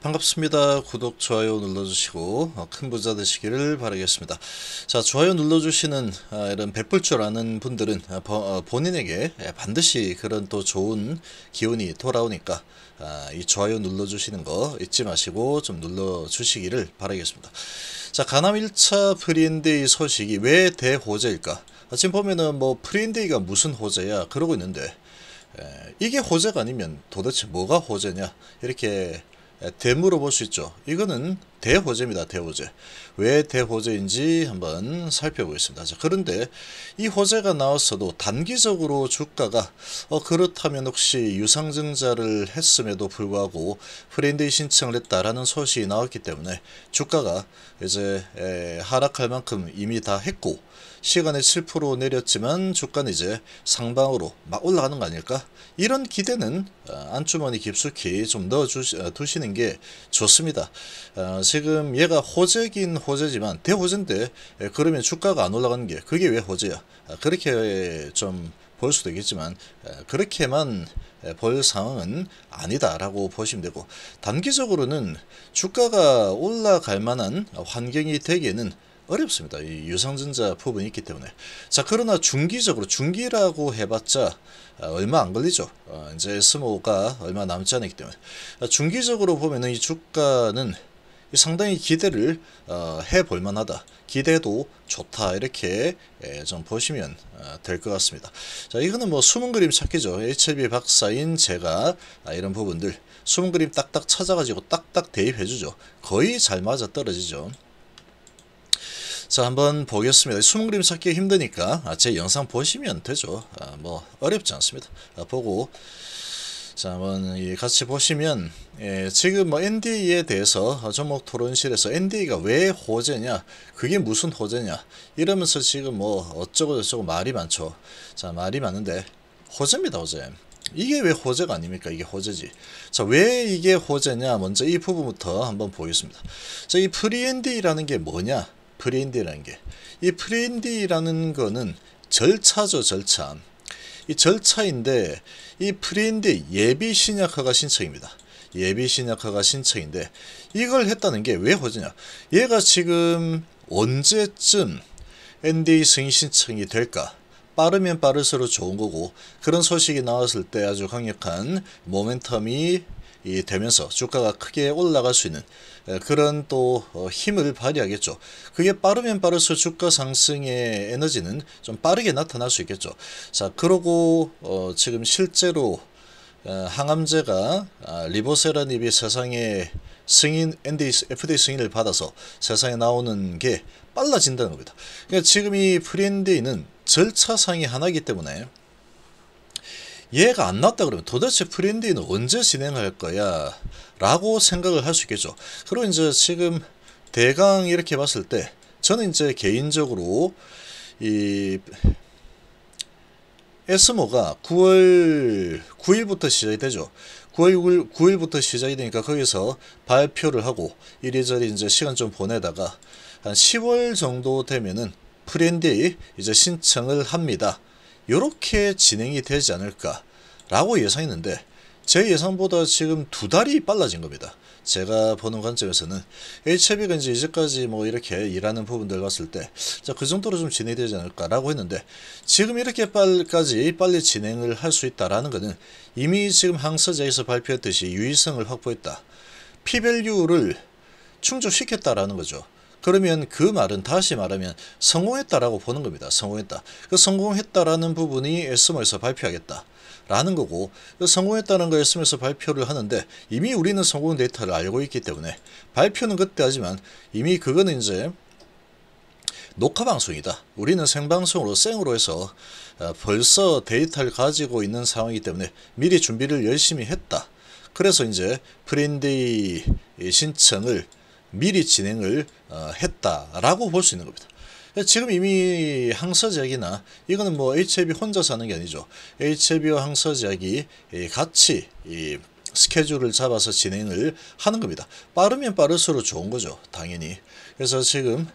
반갑습니다. 구독, 좋아요 눌러주시고 어, 큰 부자 되시기를 바라겠습니다. 자, 좋아요 눌러주시는 아, 이런 베풀 줄 아는 분들은 아, 어, 본인에게 예, 반드시 그런 또 좋은 기운이 돌아오니까 아, 이 좋아요 눌러주시는 거 잊지 마시고 좀 눌러주시기를 바라겠습니다. 자, 가남 1차 프린데이 소식이 왜 대호재일까? 지금 보면은 뭐 프린데이가 무슨 호재야? 그러고 있는데 예, 이게 호재가 아니면 도대체 뭐가 호재냐? 이렇게 예, 대무로 볼수 있죠. 이거는 대호재입니다. 대호재. 왜 대호재인지 한번 살펴보겠습니다. 자, 그런데 이 호재가 나왔어도 단기적으로 주가가 어, 그렇다면 혹시 유상증자를 했음에도 불구하고 프렌드이 신청을 했다라는 소식이 나왔기 때문에 주가가 이제 에, 하락할 만큼 이미 다 했고 시간에 7% 내렸지만 주가는 이제 상방으로 막 올라가는 거 아닐까? 이런 기대는 어, 안주머니 깊숙이 좀 넣어두시는 어, 게 좋습니다. 어, 지금 얘가 호재긴 호재지만 대호재인데 예, 그러면 주가가 안 올라가는 게 그게 왜 호재야? 아, 그렇게 좀 볼 수도 있겠지만 그렇게만 볼 상황은 아니다라고 보시면 되고 단기적으로는 주가가 올라갈 만한 환경이 되기에는 어렵습니다. 이 유상증자 부분이 있기 때문에. 자, 그러나 중기적으로, 중기라고 해봤자 아, 얼마 안 걸리죠. 아, 이제 스모가 얼마 남지 않기 때문에. 아, 중기적으로 보면은 이 주가는 상당히 기대를 해볼 만하다. 기대도 좋다. 이렇게 예, 좀 보시면 될 것 같습니다. 자, 이거는 뭐 숨은 그림 찾기죠. HLB 박사인 제가 이런 부분들 숨은 그림 딱딱 찾아가지고 딱딱 대입해주죠. 거의 잘 맞아 떨어지죠. 자 한번 보겠습니다. 숨은 그림 찾기 힘드니까 아, 제 영상 보시면 되죠. 아, 뭐 어렵지 않습니다. 아, 보고 자 한번 같이 보시면 예, 지금 뭐 NDA에 대해서 전목 토론실에서 NDA가 왜 호재냐 그게 무슨 호재냐 이러면서 지금 뭐 어쩌고 저쩌고 말이 많죠. 자 말이 많은데 호재입니다 호재. 이게 왜 호재가 아닙니까? 이게 호재지. 자, 왜 이게 호재냐? 먼저 이 부분부터 한번 보겠습니다. 자, 이 프리엔디라는 게 뭐냐? 프린디라는 게. 이프린디라는 거는 절차죠, 절차. 이 절차인데 이프린디 예비 신약화가 신청입니다. 예비 신약화가 신청인데 이걸 했다는 게왜 허지냐? 얘가 지금 언제쯤 NDA 승인 신청이 될까? 빠르면 빠를수록 좋은 거고 그런 소식이 나왔을 때 아주 강력한 모멘텀이 이 되면서 주가가 크게 올라갈 수 있는 그런 또 어, 힘을 발휘하겠죠. 그게 빠르면 빠를수 주가 상승의 에너지는 좀 빠르게 나타날 수 있겠죠. 자, 그러고 어, 지금 실제로 어, 항암제가 아, 리보세라닙이 세상에 승인 FDA 승인을 받아서 세상에 나오는 게 빨라진다는 겁니다. 그러니까 지금 이 프리엔데이는 절차상의 하나이기 때문에 얘가 안 났다 그러면 도대체 프린디는 언제 진행할 거야 라고 생각을 할 수 있겠죠 그리고 이제 지금 대강 이렇게 봤을 때 저는 이제 개인적으로 이 에스모가 9월 9일부터 시작이 되죠. 9월 9일, 부터 시작이 되니까 거기서 발표를 하고 이리저리 이제 시간 좀 보내다가 한 10월 정도 되면은 프렌디 이제 신청을 합니다. 이렇게 진행이 되지 않을까라고 예상했는데 제 예상보다 지금 두 달이 빨라진 겁니다. 제가 보는 관점에서는 HB가 이제 이제까지 뭐 이렇게 일하는 부분들 봤을 때, 그 정도로 좀 진행되지 않을까라고 했는데, 지금 이렇게 빨까지 빨리 진행을 할 수 있다라는 것은 이미 지금 항서제에서 발표했듯이 유의성을 확보했다. 피밸류를 충족시켰다라는 거죠. 그러면 그 말은 다시 말하면 성공했다라고 보는 겁니다. 성공했다. 그 성공했다라는 부분이 s m 에서 발표하겠다. 라는 거고 그 성공했다는 거 s m 에서 발표를 하는데 이미 우리는 성공 데이터를 알고 있기 때문에 발표는 그때 하지만 이미 그거는 이제 녹화 방송이다. 우리는 생방송으로 생으로 해서 어, 벌써 데이터를 가지고 있는 상황이기 때문에 미리 준비를 열심히 했다. 그래서 이제 프린데이 신청을 미리 진행을 어, 했다라고 볼 수 있는 겁니다. 지금 이미 항서제약이나 이거는 뭐 HIV 혼자 사는 게 아니죠. HIV와 항서제약이 같이 스케줄을 잡아서 진행을 하는 겁니다. 빠르면 빠를수록 좋은 거죠. 당연히. 그래서 지금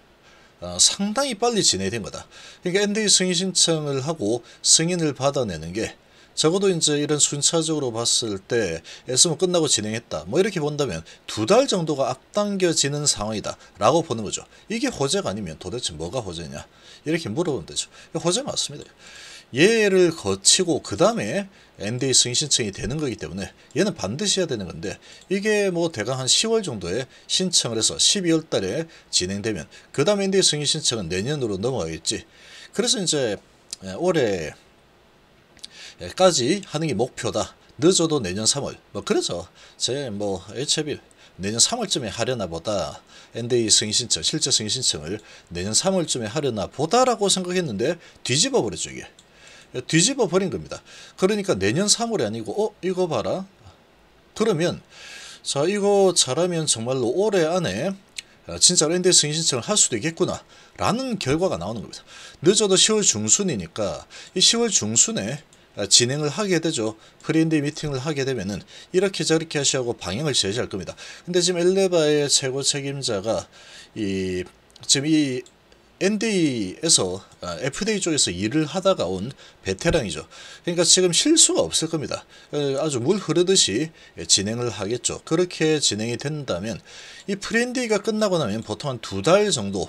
어, 상당히 빨리 진행된 거다. 그러니까 NDA 승인 신청을 하고 승인을 받아내는 게 적어도 이제 이런 순차적으로 봤을 때 SM 끝나고 진행했다. 뭐 이렇게 본다면 두 달 정도가 앞당겨지는 상황이다. 라고 보는 거죠. 이게 호재가 아니면 도대체 뭐가 호재냐? 이렇게 물어보면 되죠. 호재 맞습니다. 예를 거치고 그 다음에 NDA 승신청이 되는 거기 때문에 얘는 반드시 해야 되는 건데 이게 뭐 대강 한 10월 정도에 신청을 해서 12월 달에 진행되면 그 다음 NDA 승인신청은 내년으로 넘어가겠지. 그래서 이제 올해 까지 하는 게 목표다. 늦어도 내년 3월. 뭐 그래서 제뭐애 b 일 내년 3월쯤에 하려나 보다. NDA 승인신청, 실제 승인신청을 내년 3월쯤에 하려나 보다라고 생각했는데 뒤집어 버렸죠, 이게. 뒤집어 버린 겁니다. 그러니까 내년 3월이 아니고 어, 이거 봐라. 그러면 자, 이거 잘하면 정말로 올해 안에 진짜로 NDA 승인신청을 할 수도 있겠구나 라는 결과가 나오는 겁니다. 늦어도 10월 중순이니까 이 10월 중순에 아, 진행을 하게 되죠. 프리인디 미팅을 하게 되면은 이렇게 저렇게 하시고 방향을 제시할 겁니다. 근데 지금 엘레바의 최고 책임자가 이 지금 이 NDA에서 FDA 아, 쪽에서 일을 하다가 온 베테랑이죠. 그러니까 지금 실수가 없을 겁니다. 어, 아주 물 흐르듯이 진행을 하겠죠. 그렇게 진행이 된다면 이 프렌디가 끝나고 나면 보통 한 두 달 정도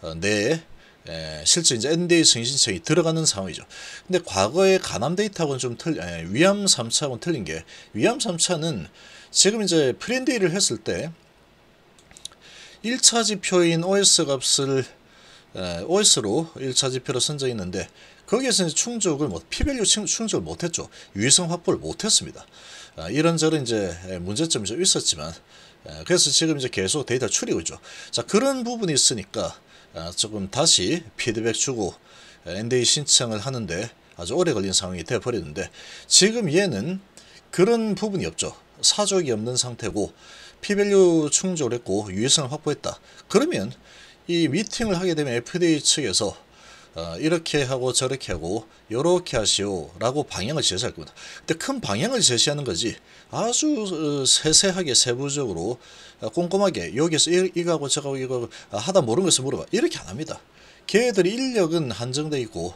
어, 내에 에, 예, 실제 이제 NDA 승인 신청이 들어가는 상황이죠. 근데 과거의 가암 데이터하고는 좀 틀, 에, 예, 위암 3차하고는 틀린 게 위암 3차는 지금 이제 프린데이를 했을 때 1차 지표인 OS 값을 에, 예, OS로 1차 지표로 선정했는데 거기에서 이제 충족을 뭐, 피밸류 충족을 못했죠. 유의성 확보를 못했습니다. 아, 이런저런 이제 문제점이 좀 있었지만 에, 그래서 지금 이제 계속 데이터 추리고 있죠. 자 그런 부분이 있으니까 아, 조금 다시 피드백 주고 NDA 아, 신청을 하는데 아주 오래 걸린 상황이 되어버렸는데 지금 얘는 그런 부분이 없죠. 사족이 없는 상태고 피밸류 충족했고 유의성을 확보했다. 그러면 이 미팅을 하게 되면 FDA 측에서 어, 이렇게 하고 저렇게 하고 이렇게 하시오 라고 방향을 제시할 겁니다. 근데 큰 방향을 제시하는 거지 아주 어, 세세하게 세부적으로 어, 꼼꼼하게 여기서 이거하고 저거하고 이거 하다 모르는 것을 물어봐 이렇게 안 합니다. 걔들의 인력은 한정돼 있고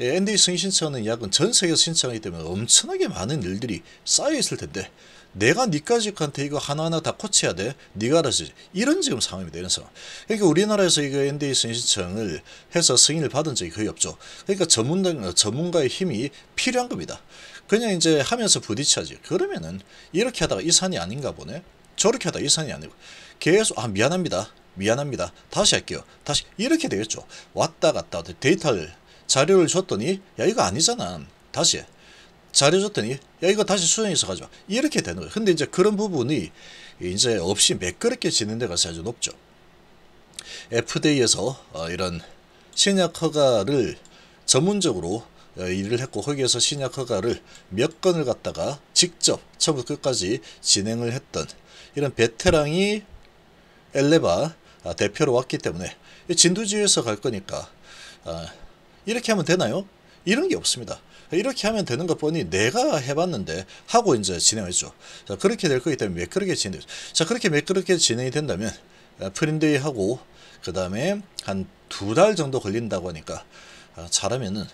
예, NDA 승신청하 약은 전 세계에서 신청하기 때문에 엄청나게 많은 일들이 쌓여있을 텐데 내가 니까지한테 이거 하나하나 다 고쳐야 돼. 니가 알아서 이런 지금 상황입니다. 이런 상황. 그러니까 우리나라에서 이거 NDA 승신청을 해서 승인을 받은 적이 거의 없죠. 그러니까 전문가, 어, 전문가의 힘이 필요한 겁니다. 그냥 이제 하면서 부딪혀지 그러면은 이렇게 하다가 이 산이 아닌가 보네 저렇게 하다가 이 산이 아니고 계속 아 미안합니다 미안합니다 다시 할게요 다시 이렇게 되겠죠 왔다 갔다 데이터를 자료를 줬더니 야 이거 아니잖아 다시 자료 줬더니 야 이거 다시 수정해서 가져 이렇게 되는 거예요 근데 이제 그런 부분이 이제 없이 매끄럽게 진행돼 가서 아주 높죠 FDA에서 어, 이런 신약 허가를 전문적으로 어, 일을 했고 거기에서 신약 허가를 몇 건을 갖다가 직접 처음부터 끝까지 진행을 했던 이런 베테랑이 엘레바 아, 대표로 왔기 때문에 진두지휘에서 갈 거니까 아, 이렇게 하면 되나요? 이런 게 없습니다. 이렇게 하면 되는 것 보니 내가 해봤는데 하고 이제 진행했죠. 자 그렇게 될 거기 때문에 매끄럽게 진행되죠. 자 그렇게 매끄럽게 진행이 된다면 아, 프린데이하고 그 다음에 한 두 달 정도 걸린다고 하니까 잘하면은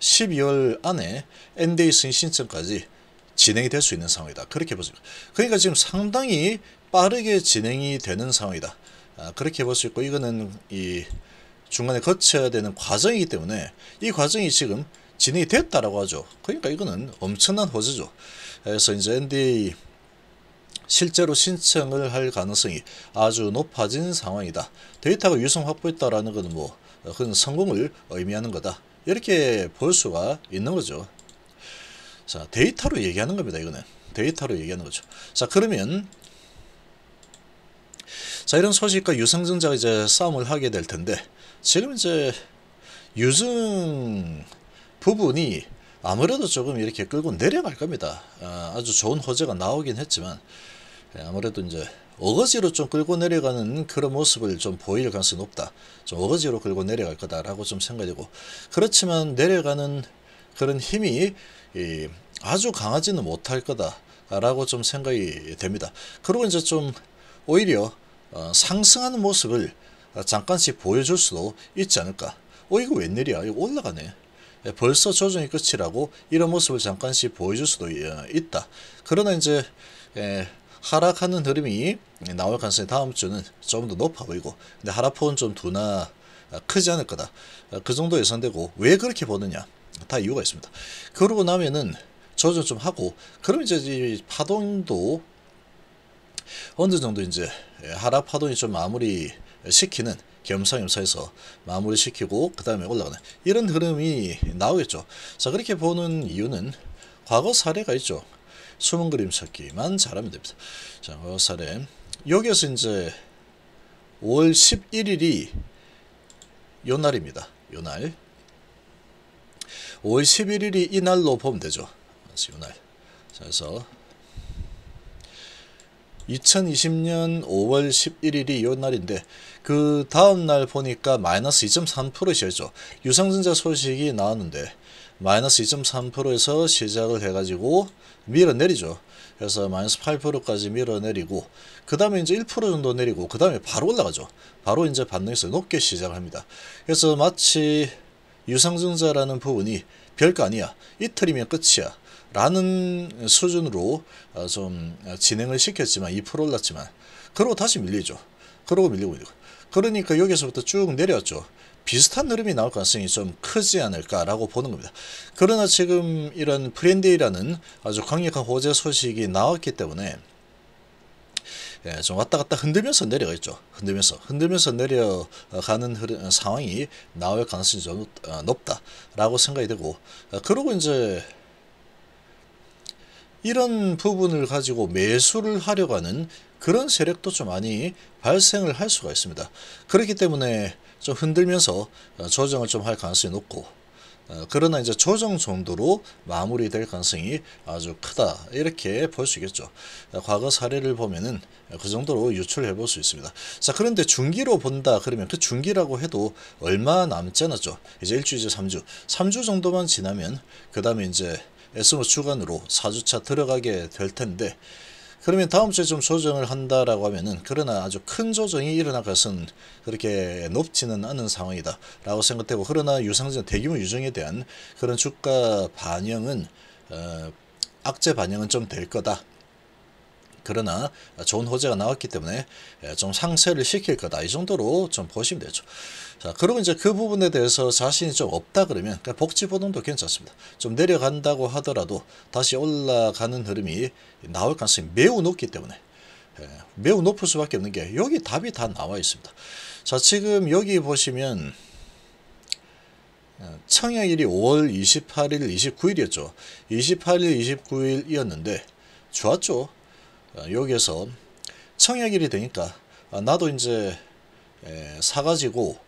12월 안에 n 데이슨 신청까지 진행이 될 수 있는 상황이다. 그렇게 보죠. 그러니까 지금 상당히 빠르게 진행이 되는 상황이다. 아, 그렇게 볼 수 있고 이거는 이 중간에 거쳐야 되는 과정이기 때문에 이 과정이 지금 진행이 됐다라고 하죠. 그러니까 이거는 엄청난 호재죠. 그래서 이제 NDA 실제로 신청을 할 가능성이 아주 높아진 상황이다. 데이터가 유성 확보했다라는 것은 뭐 어, 그건 성공을 의미하는 거다. 이렇게 볼 수가 있는 거죠. 자, 데이터로 얘기하는 겁니다. 이거는 데이터로 얘기하는 거죠. 자, 그러면 자, 이런 소식과 유상증자가 이제 싸움을 하게 될 텐데 지금 이제 유증 부분이 아무래도 조금 이렇게 끌고 내려갈 겁니다. 아, 아주 좋은 호재가 나오긴 했지만 예, 아무래도 이제 어거지로 좀 끌고 내려가는 그런 모습을 좀 보일 가능성이 높다. 좀 어거지로 끌고 내려갈 거다라고 좀 생각이 되고 그렇지만 내려가는 그런 힘이 이, 아주 강하지는 못할 거다라고 좀 생각이 됩니다. 그리고 이제 좀 오히려 어, 상승하는 모습을 잠깐씩 보여줄 수도 있지 않을까. 어 이거 웬일이야 이거 올라가네. 예, 벌써 조정이 끝이라고 이런 모습을 잠깐씩 보여줄 수도 어, 있다. 그러나 이제 에, 예, 하락하는 흐름이 나올 가능성이 다음 주는 좀더 높아 보이고 근데 하락폭은 좀 둔화 아, 크지 않을 거다. 아, 그 정도 예상되고 왜 그렇게 보느냐 다 이유가 있습니다. 그러고 나면은 조절 좀 하고 그럼 이제 이 파동도 어느 정도 이제 예, 하락 파동이 좀 마무리 시키는 겸상겸사에서 마무리 시키고 그 다음에 올라가는 이런 흐름이 나오겠죠. 자 그렇게 보는 이유는 과거 사례가 있죠. 숨은 그림 찾기만 잘하면 됩니다. 자, 화살에 그 여기에서 이제 5월 11일이 요 날입니다. 요 날. 5월 11일이 이 날로 보면 되죠. 요 날. 자, 그래서 2020년 5월 11일이 요 날인데 그 다음 날 보니까 마이너스 2.3%죠. 유상증자 소식이 나왔는데 마이너스 2.3%에서 시작을 해가지고 밀어내리죠. 그래서 마이너스 8%까지 밀어내리고 그 다음에 이제 1% 정도 내리고 그 다음에 바로 올라가죠. 바로 이제 반등에서 높게 시작합니다. 그래서 마치 유상증자라는 부분이 별거 아니야. 이틀이면 끝이야. 라는 수준으로 어, 좀 진행을 시켰지만 2% 올랐지만 그러고 다시 밀리죠. 그러고 밀리고 그러니까 여기서부터 쭉 내려왔죠. 비슷한 흐름이 나올 가능성이 좀 크지 않을까라고 보는 겁니다. 그러나 지금 이런 프렌데이라는 아주 강력한 호재 소식이 나왔기 때문에 예, 좀 왔다 갔다 흔들면서 내려가 있죠. 흔들면서 흔들면서 내려가는 흐름, 상황이 나올 가능성이 좀 어, 높다라고 생각이 되고 어, 그러고 이제 이런 부분을 가지고 매수를 하려고 하는 그런 세력도 좀 많이 발생을 할 수가 있습니다. 그렇기 때문에 좀 흔들면서 어, 조정을 좀 할 가능성이 높고 어, 그러나 이제 조정 정도로 마무리될 가능성이 아주 크다 이렇게 볼 수 있겠죠. 어, 과거 사례를 보면은 그 정도로 유출해 볼 수 있습니다. 자 그런데 중기로 본다 그러면 그 중기라고 해도 얼마 남지 않았죠. 이제 일주일째 3주, 3주 정도만 지나면 그 다음에 이제 S5 주간으로 4주차 들어가게 될 텐데 그러면 다음 주에 좀 조정을 한다라고 하면은 그러나 아주 큰 조정이 일어날 것은 그렇게 높지는 않은 상황이다 라고 생각되고 그러나 유상증 대규모 유정에 대한 그런 주가 반영은 어, 악재 반영은 좀 될 거다 그러나 좋은 호재가 나왔기 때문에 예, 좀 상쇄를 시킬 거다. 이 정도로 좀 보시면 되죠. 자, 그러면 이제 그 부분에 대해서 자신이 좀 없다 그러면 그러니까 복지보동도 괜찮습니다. 좀 내려간다고 하더라도 다시 올라가는 흐름이 나올 가능성이 매우 높기 때문에 예, 매우 높을 수밖에 없는 게 여기 답이 다 나와 있습니다. 자 지금 여기 보시면 어, 청약일이 5월 28일, 29일이었죠. 28일, 29일이었는데 좋았죠. 어, 여기에서 청약일이 되니까 어, 나도 이제 사가지고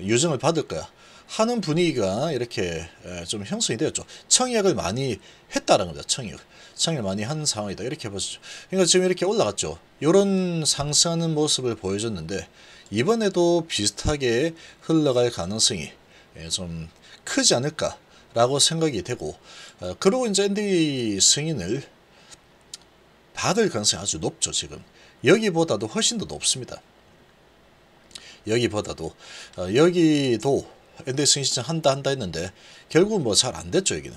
유증을 받을 거야 하는 분위기가 이렇게 좀 형성이 되었죠. 청약을 많이 했다는 겁니다. 청약. 청약을 많이 한 상황이다. 이렇게 보시죠. 그러니까 지금 이렇게 올라갔죠. 이런 상승하는 모습을 보여줬는데 이번에도 비슷하게 흘러갈 가능성이 좀 크지 않을까라고 생각이 되고 어, 그리고 이제 앤디 승인을 받을 가능성이 아주 높죠. 지금. 여기보다도 훨씬 더 높습니다. 여기보다도 어, 여기도 엔데스윙 신청 한다 한다 했는데 결국뭐 잘 안 됐죠 여기는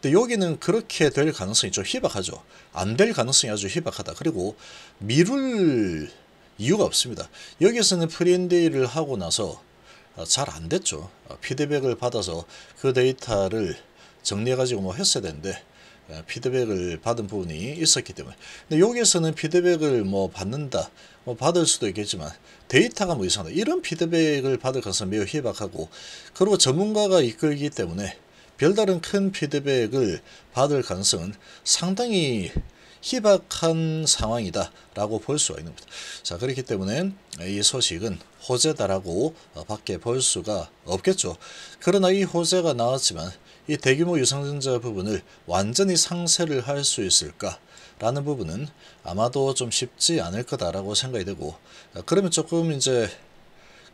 근데 여기는 그렇게 될 가능성이 좀 희박하죠 안 될 가능성이 아주 희박하다 그리고 미룰 이유가 없습니다 여기에서는 프리엔데이를 하고 나서 어, 잘안 됐죠 어, 피드백을 받아서 그 데이터를 정리해 가지고 뭐 했어야 되는데 아, 피드백을 받은 부분이 있었기 때문에 근데 여기에서는 피드백을 뭐 받는다 뭐 받을 수도 있겠지만 데이터가 뭐 이상하다 이런 피드백을 받을 가능성이 매우 희박하고 그리고 전문가가 이끌기 때문에 별다른 큰 피드백을 받을 가능성은 상당히 희박한 상황이다 라고 볼 수가 있는 겁니다. 자 그렇기 때문에 이 소식은 호재다라고 밖에 볼 수가 없겠죠. 그러나 이 호재가 나왔지만 이 대규모 유상증자 부분을 완전히 상쇄를 할 수 있을까? 라는 부분은 아마도 좀 쉽지 않을 거다라고 생각이 되고 그러면 조금 이제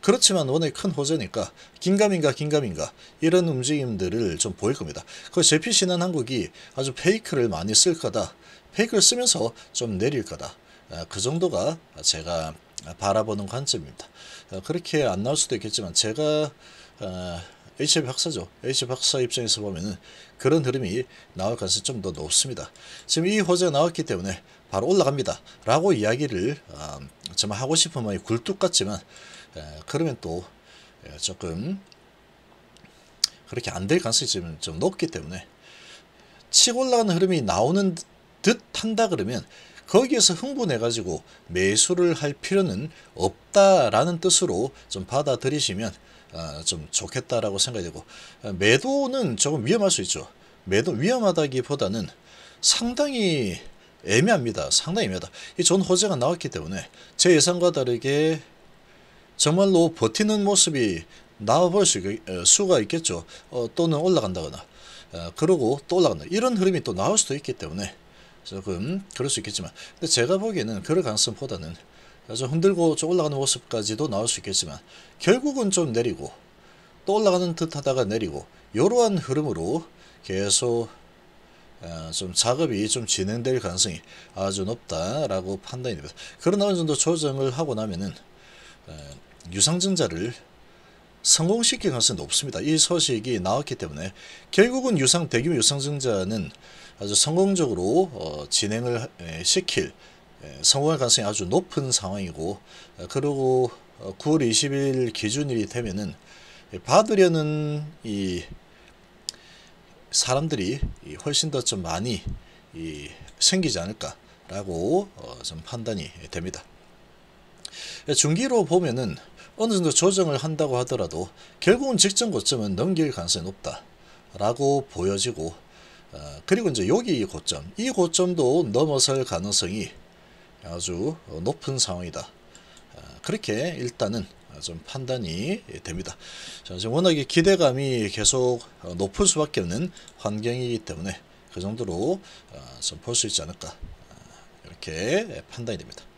그렇지만 워낙 큰 호재니까 긴가민가 긴가민가 이런 움직임들을 좀 보일 겁니다. 그 JPC는 한국이 아주 페이크를 많이 쓸 거다. 페이크를 쓰면서 좀 내릴 거다. 그 정도가 제가 바라보는 관점입니다. 그렇게 안 나올 수도 있겠지만 제가 어, H의 박사죠. H 박사 입장에서 보면은 그런 흐름이 나올 가능성이 좀 더 높습니다. 지금 이 호재가 나왔기 때문에 바로 올라갑니다. 라고 이야기를 어, 정말 하고 싶은 마음이 굴뚝 같지만 에, 그러면 또 에, 조금 그렇게 안 될 가능성이 좀 높기 때문에 치고 올라가는 흐름이 나오는 듯 한다 그러면 거기에서 흥분해가지고 매수를 할 필요는 없다라는 뜻으로 좀 받아들이시면 아, 좀 좋겠다라고 생각이 되고 매도는 조금 위험할 수 있죠. 매도 위험하다기보다는 상당히 애매합니다. 상당히 애매하다. 이 전 호재가 나왔기 때문에 제 예상과 다르게 정말로 버티는 모습이 나와볼 수, 어, 수가 있겠죠. 어, 또는 올라간다거나 어, 그러고 또 올라간다. 이런 흐름이 또 나올 수도 있기 때문에 조금 그럴 수 있겠지만 근데 제가 보기에는 그럴 가능성보다는 아 흔들고 좀 올라가는 모습까지도 나올 수 있겠지만 결국은 좀 내리고 또 올라가는 듯 하다가 내리고 이러한 흐름으로 계속 아, 좀 작업이 좀 진행될 가능성이 아주 높다라고 판단이 됩니다. 그러나 어느 정도 조정을 하고 나면은 아, 유상증자를 성공시킬 가능성이 높습니다. 이 소식이 나왔기 때문에 결국은 유상 대규모 유상증자는 아주 성공적으로 어, 진행을 시킬 예, 성공할 가능성이 아주 높은 상황이고 어, 그리고 9월 어, 20일 기준일이 되면은 받으려는 이 사람들이 훨씬 더 좀 많이 생기지 않을까라고 어, 좀 판단이 됩니다. 예, 중기로 보면은 어느 정도 조정을 한다고 하더라도 결국은 직전 고점은 넘길 가능성이 높다라고 보여지고 그리고 이제 여기 고점 이 고점도 넘어설 가능성이 아주 어, 높은 상황이다. 아, 그렇게 일단은 아, 좀 판단이 됩니다. 자, 지금 워낙에 기대감이 계속 어, 높을 수밖에 없는 환경이기 때문에 그 정도로 아, 좀볼 수 있지 않을까 이렇게 판단이 됩니다.